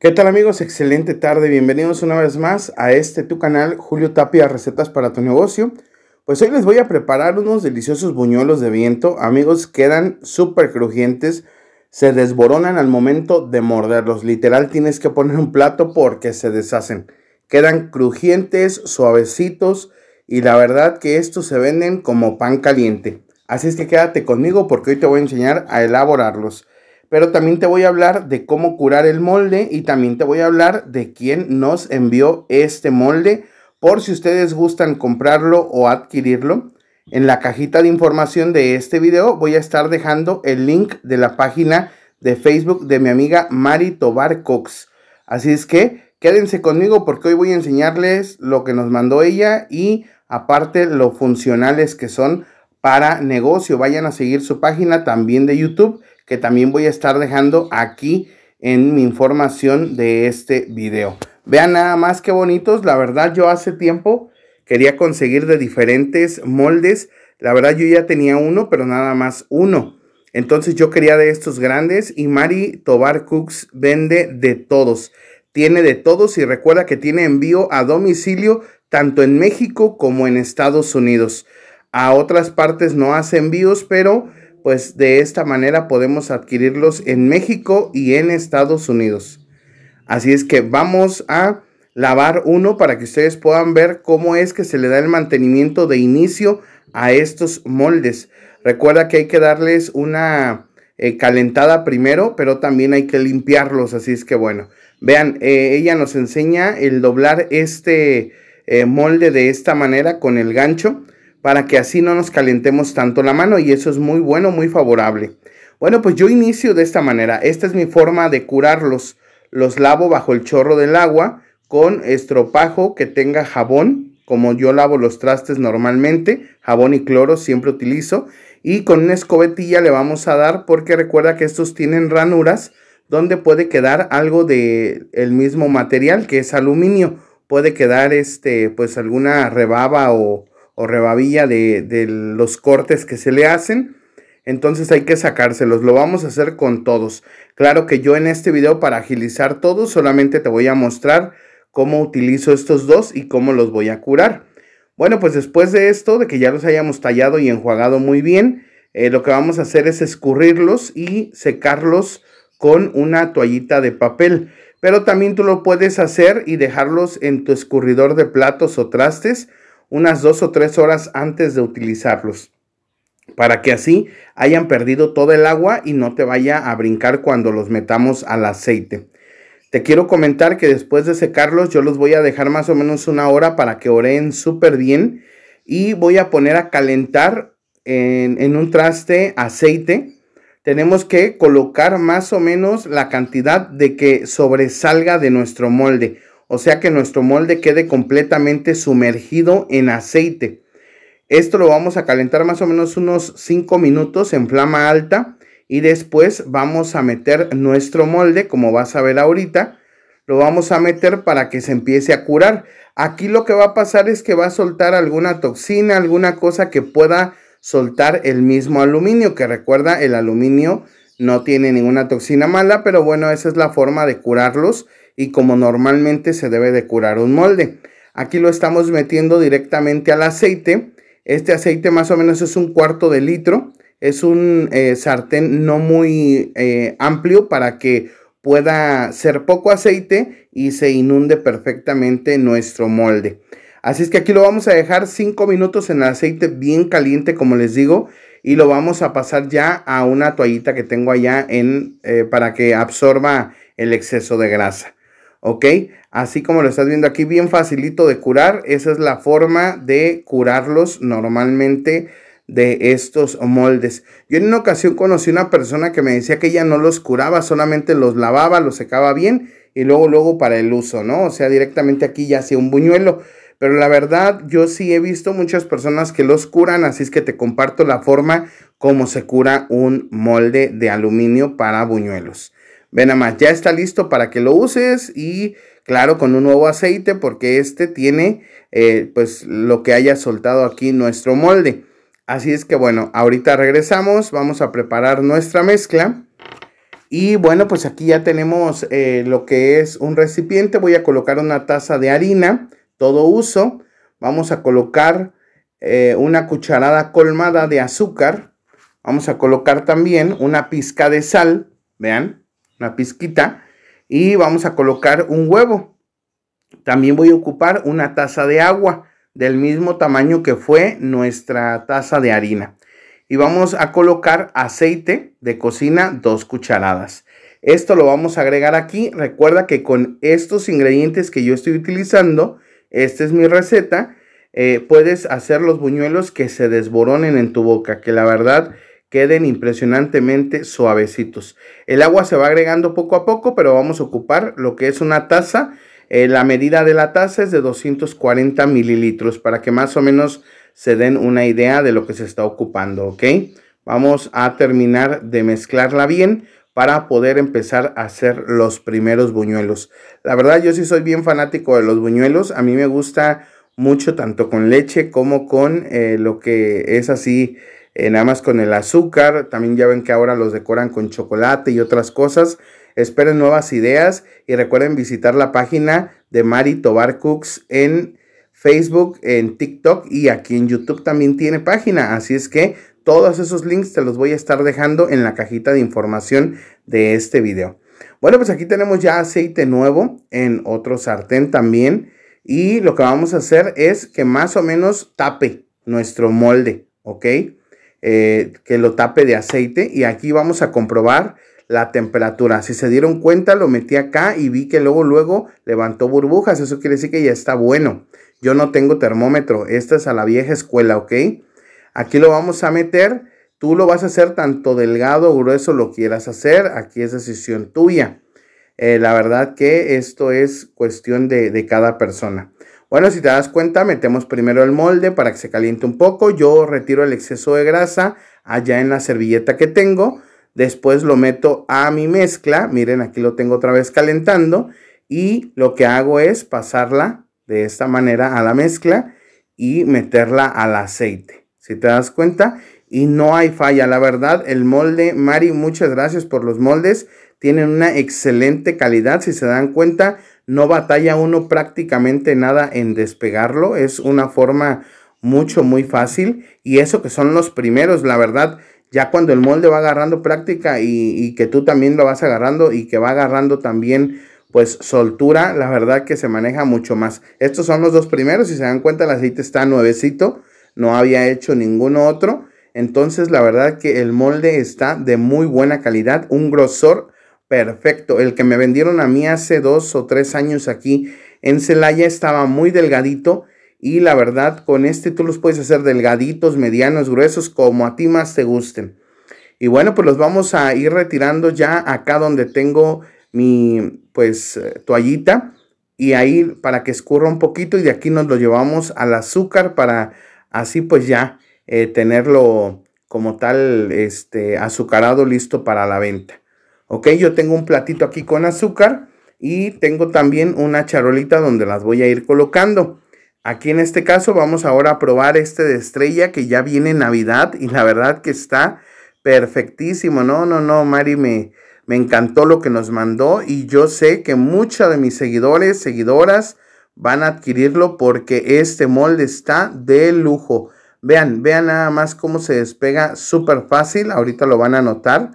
¿Qué tal amigos? Excelente tarde. Bienvenidos una vez más a este tu canal Julio Tapia Recetas para tu negocio. Pues hoy les voy a preparar unos deliciosos buñuelos de viento. Amigos, quedan súper crujientes. Se desboronan al momento de morderlos. Literal tienes que poner un plato porque se deshacen. Quedan crujientes, suavecitos y la verdad que estos se venden como pan caliente. Así es que quédate conmigo porque hoy te voy a enseñar a elaborarlos pero también te voy a hablar de cómo curar el molde y también te voy a hablar de quién nos envió este molde por si ustedes gustan comprarlo o adquirirlo. En la cajita de información de este video voy a estar dejando el link de la página de Facebook de mi amiga Mari Tobar Cox. Así es que quédense conmigo porque hoy voy a enseñarles lo que nos mandó ella y aparte lo funcionales que son para negocio. Vayan a seguir su página también de YouTube, que también voy a estar dejando aquí en mi información de este video. Vean nada más que bonitos. La verdad, yo hace tiempo quería conseguir de diferentes moldes. La verdad, yo ya tenía uno, pero nada más uno. Entonces yo quería de estos grandes y Mari Tobar Cooks vende de todos. Tiene de todos y recuerda que tiene envío a domicilio tanto en México como en Estados Unidos. A otras partes no hace envíos, pero pues de esta manera podemos adquirirlos en México y en Estados Unidos. Así es que vamos a lavar uno para que ustedes puedan ver cómo es que se le da el mantenimiento de inicio a estos moldes. Recuerda que hay que darles una eh, calentada primero, pero también hay que limpiarlos. Así es que bueno, vean, eh, ella nos enseña el doblar este eh, molde de esta manera con el gancho para que así no nos calentemos tanto la mano y eso es muy bueno, muy favorable. Bueno, pues yo inicio de esta manera. Esta es mi forma de curarlos. Los lavo bajo el chorro del agua con estropajo que tenga jabón, como yo lavo los trastes normalmente, jabón y cloro siempre utilizo, y con una escobetilla le vamos a dar porque recuerda que estos tienen ranuras donde puede quedar algo de el mismo material que es aluminio, puede quedar este pues alguna rebaba o, o rebabilla de, los cortes que se le hacen. Entonces hay que sacárselos, lo vamos a hacer con todos. Claro que yo en este video para agilizar todos solamente te voy a mostrar cómo utilizo estos dos y cómo los voy a curar. Bueno, pues después de esto, de que ya los hayamos tallado y enjuagado muy bien, eh, lo que vamos a hacer es escurrirlos y secarlos con una toallita de papel. Pero también tú lo puedes hacer y dejarlos en tu escurridor de platos o trastes unas dos o tres horas antes de utilizarlos para que así hayan perdido todo el agua y no te vaya a brincar cuando los metamos al aceite. Te quiero comentar que después de secarlos yo los voy a dejar más o menos una hora para que oren súper bien y voy a poner a calentar en, en, un traste aceite. Tenemos que colocar más o menos la cantidad de que sobresalga de nuestro molde o sea que nuestro molde quede completamente sumergido en aceite. Esto lo vamos a calentar más o menos unos 5 minutos en flama alta y después vamos a meter nuestro molde, como vas a ver ahorita, lo vamos a meter para que se empiece a curar. Aquí lo que va a pasar es que va a soltar alguna toxina, alguna cosa que pueda soltar el mismo aluminio, que recuerda el aluminio no tiene ninguna toxina mala, pero bueno, esa es la forma de curarlos y como normalmente se debe de curar un molde. Aquí lo estamos metiendo directamente al aceite. Este aceite más o menos es un cuarto de litro. Es un eh, sartén no muy eh, amplio para que pueda ser poco aceite y se inunde perfectamente nuestro molde. Así es que aquí lo vamos a dejar 5 minutos en el aceite bien caliente, como les digo, y lo vamos a pasar ya a una toallita que tengo allá eh, para que absorba el exceso de grasa. ¿ok? Así como lo estás viendo aquí, bien facilito de curar. Esa es la forma de curarlos normalmente de estos moldes. Yo en una ocasión conocí una persona que me decía que ella no los curaba, solamente los lavaba, los secaba bien y luego, luego para el uso, ¿no? O sea, directamente aquí ya hacía un buñuelo. Pero la verdad, yo sí he visto muchas personas que los curan, así es que te comparto la forma como se cura un molde de aluminio para buñuelos. Ven nada más, ya está listo para que lo uses y claro, con un nuevo aceite porque este tiene eh, pues lo que haya soltado aquí nuestro molde. Así es que bueno, ahorita regresamos, vamos a preparar nuestra mezcla. Y bueno, pues aquí ya tenemos eh, lo que es un recipiente. Voy a colocar una taza de harina, todo uso. Vamos a colocar eh, una cucharada colmada de azúcar. Vamos a colocar también una pizca de sal, vean una pizquita, y vamos a colocar un huevo. También voy a ocupar una taza de agua del mismo tamaño que fue nuestra taza de harina. Y vamos a colocar aceite de cocina, dos cucharadas. Esto lo vamos a agregar aquí. Recuerda que con estos ingredientes que yo estoy utilizando, esta es mi receta, eh, puedes hacer los buñuelos que se desboronen en tu boca, que la verdad queden impresionantemente suavecitos. El agua se va agregando poco a poco, pero vamos a ocupar lo que es una taza. Eh, la medida de la taza es de 240 mililitros para que más o menos se den una idea de lo que se está ocupando, ¿ok? Vamos a terminar de mezclarla bien para poder empezar a hacer los primeros buñuelos. La verdad yo sí soy bien fanático de los buñuelos. A mí me gusta mucho tanto con leche como con eh, lo que es así eh, nada más con el azúcar. También ya ven que ahora los decoran con chocolate y otras cosas. Esperen nuevas ideas y recuerden visitar la página de Mari Tobar Cooks en Facebook, en TikTok y aquí en YouTube también tiene página. Así es que todos esos links te los voy a estar dejando en la cajita de información de este video. Bueno, pues aquí tenemos ya aceite nuevo en otro sartén también. Y lo que vamos a hacer es que más o menos tape nuestro molde, ¿ok? Eh, que lo tape de aceite y aquí vamos a comprobar la temperatura. Si se dieron cuenta, lo metí acá y vi que luego, luego levantó burbujas. Eso quiere decir que ya está bueno. Yo no tengo termómetro. Esta es a la vieja escuela, ¿ok? Aquí lo vamos a meter. Tú lo vas a hacer tanto delgado o grueso lo quieras hacer. Aquí es decisión tuya. Eh, la verdad que esto es cuestión de, de cada persona. Bueno, si te das cuenta, metemos primero el molde para que se caliente un poco. Yo retiro el exceso de grasa allá en la servilleta que tengo. Después lo meto a mi mezcla. Miren, aquí lo tengo otra vez calentando. Y lo que hago es pasarla de esta manera a la mezcla y meterla al aceite. Si te das cuenta, y no hay falla. La verdad, el molde, Mari, muchas gracias por los moldes. Tienen una excelente calidad. Si se dan cuenta, no batalla uno prácticamente nada en despegarlo, es una forma mucho, muy fácil. Y eso que son los primeros, la verdad, ya cuando el molde va agarrando práctica y, que tú también lo vas agarrando y que va agarrando también pues soltura, la verdad que se maneja mucho más. Estos son los dos primeros, si se dan cuenta el aceite está nuevecito, no había hecho ninguno otro. Entonces la verdad que el molde está de muy buena calidad, un grosor perfecto. El que me vendieron a mí hace dos o tres años aquí en Celaya estaba muy delgadito. Y la verdad, con este tú los puedes hacer delgaditos, medianos, gruesos, como a ti más te gusten. Y bueno, pues los vamos a ir retirando ya acá donde tengo mi pues eh, toallita. Y ahí para que escurra un poquito y de aquí nos lo llevamos al azúcar para así pues ya eh, tenerlo como tal este azucarado listo para la venta. ¿Ok? Yo tengo un platito aquí con azúcar y tengo también una charolita donde las voy a ir colocando. Aquí en este caso vamos ahora a probar este de estrella que ya viene Navidad y la verdad que está perfectísimo. No, no, no, Mari me, me encantó lo que nos mandó y yo sé que muchos de mis seguidores, seguidoras van a adquirirlo porque este molde está de lujo. Vean, vean nada más cómo se despega súper fácil. Ahorita lo van a notar.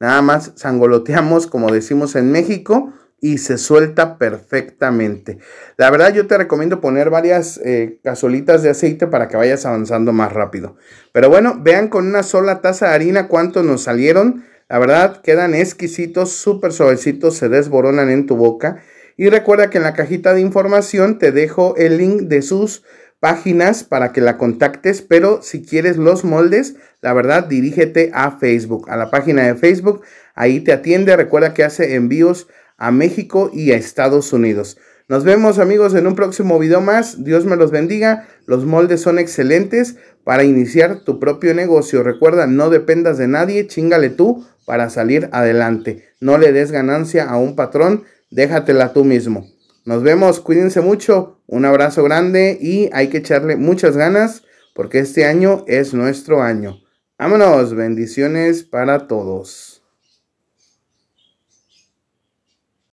Nada más sangoloteamos, como decimos en México, y se suelta perfectamente. La verdad yo te recomiendo poner varias eh, cazolitas de aceite para que vayas avanzando más rápido. Pero bueno, vean con una sola taza de harina cuánto nos salieron. La verdad quedan exquisitos, súper suavecitos, se desboronan en tu boca. Y recuerda que en la cajita de información te dejo el link de sus páginas para que la contactes, pero si quieres los moldes, la verdad, dirígete a Facebook, a la página de Facebook, ahí te atiende, recuerda que hace envíos a México y a Estados Unidos. Nos vemos amigos en un próximo video más, Dios me los bendiga, los moldes son excelentes para iniciar tu propio negocio, recuerda, no dependas de nadie, chingale tú para salir adelante, no le des ganancia a un patrón, déjatela tú mismo. Nos vemos, cuídense mucho, un abrazo grande y hay que echarle muchas ganas porque este año es nuestro año. Vámonos, bendiciones para todos.